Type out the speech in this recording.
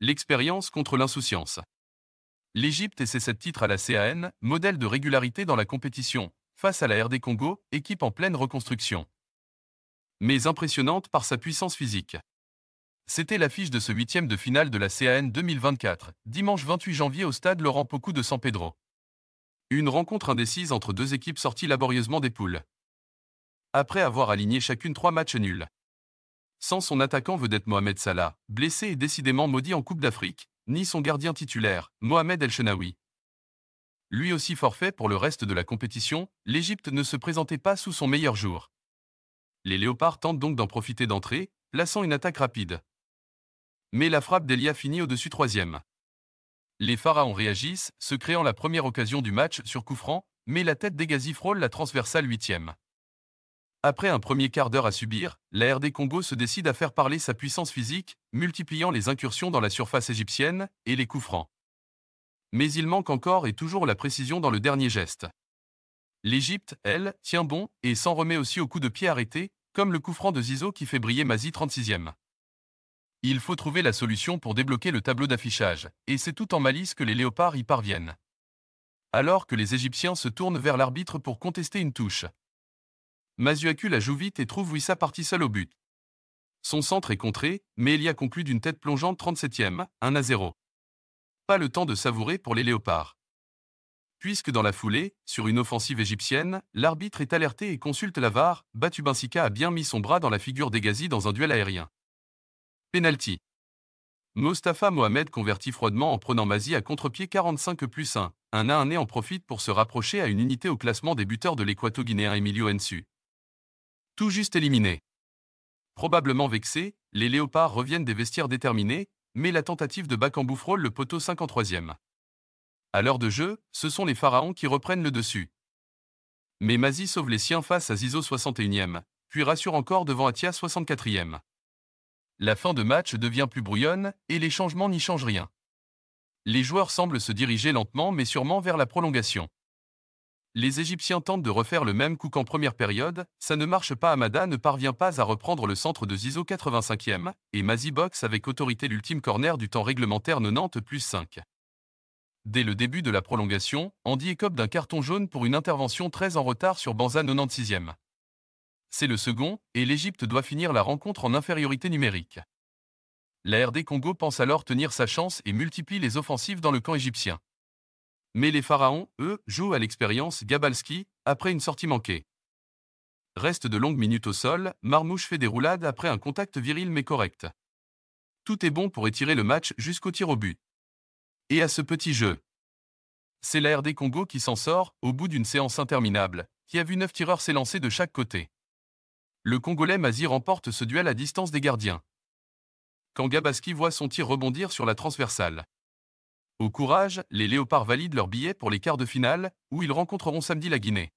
L'expérience contre l'insouciance. L'Égypte essaie ses sept titres à la CAN, modèle de régularité dans la compétition, face à la RD Congo, équipe en pleine reconstruction. Mais impressionnante par sa puissance physique. C'était l'affiche de ce huitième de finale de la CAN 2024, dimanche 28 janvier au stade Laurent Pocou de San Pedro. Une rencontre indécise entre deux équipes sorties laborieusement des poules. Après avoir aligné chacune trois matchs nuls. Sans son attaquant vedette Mohamed Salah, blessé et décidément maudit en Coupe d'Afrique, ni son gardien titulaire, Mohamed El Shenawi. Lui aussi forfait pour le reste de la compétition, l'Égypte ne se présentait pas sous son meilleur jour. Les Léopards tentent donc d'en profiter d'entrée, plaçant une attaque rapide. Mais la frappe d'Elia finit au-dessus troisième. Les Pharaons réagissent, se créant la première occasion du match sur coup mais la tête d'Egazi frôle la transversale huitième. Après un premier quart d'heure à subir, la RD Congo se décide à faire parler sa puissance physique, multipliant les incursions dans la surface égyptienne et les coups francs. Mais il manque encore et toujours la précision dans le dernier geste. L'Égypte, elle, tient bon et s'en remet aussi au coup de pied arrêté, comme le coup franc de Zizo qui fait briller Mazi 36e. Il faut trouver la solution pour débloquer le tableau d'affichage, et c'est tout en malice que les léopards y parviennent. Alors que les Égyptiens se tournent vers l'arbitre pour contester une touche, Masuaku la joue vite et trouve Wissa parti seul au but. Son centre est contré, mais Elia conclut d'une tête plongeante 37e, 1 à 0. Pas le temps de savourer pour les léopards. Puisque dans la foulée, sur une offensive égyptienne, l'arbitre est alerté et consulte la VAR, Batubinsika a bien mis son bras dans la figure d'Egazi dans un duel aérien. Penalty. Mostafa Mohamed convertit froidement en prenant Mazi à contre-pied 45 plus 1. Un à 1 et en profite pour se rapprocher à une unité au classement des buteurs de l'équato-guinéen Emilio Ensu. Tout juste éliminé. Probablement vexés, les léopards reviennent des vestiaires déterminés, mais la tentative de frôle le poteau 53e. À l'heure de jeu, ce sont les pharaons qui reprennent le dessus. Mais Mazi sauve les siens face à Zizo 61e, puis rassure encore devant Atia 64e. La fin de match devient plus brouillonne et les changements n'y changent rien. Les joueurs semblent se diriger lentement mais sûrement vers la prolongation. Les Égyptiens tentent de refaire le même coup qu'en première période, ça ne marche pas Amada ne parvient pas à reprendre le centre de Zizo 85e, et Mazi avec autorité l'ultime corner du temps réglementaire 90 plus 5. Dès le début de la prolongation, Andy écope d'un carton jaune pour une intervention très en retard sur Banza 96e. C'est le second, et l'Égypte doit finir la rencontre en infériorité numérique. La RD Congo pense alors tenir sa chance et multiplie les offensives dans le camp égyptien. Mais les Pharaons, eux, jouent à l'expérience Gabalski, après une sortie manquée. Reste de longues minutes au sol, Marmouche fait des roulades après un contact viril mais correct. Tout est bon pour étirer le match jusqu'au tir au but. Et à ce petit jeu. C'est la RD Congo qui s'en sort, au bout d'une séance interminable, qui a vu neuf tireurs s'élancer de chaque côté. Le Congolais Mazi remporte ce duel à distance des gardiens. Quand Gabalski voit son tir rebondir sur la transversale. Au courage, les Léopards valident leur billet pour les quarts de finale, où ils rencontreront samedi la Guinée.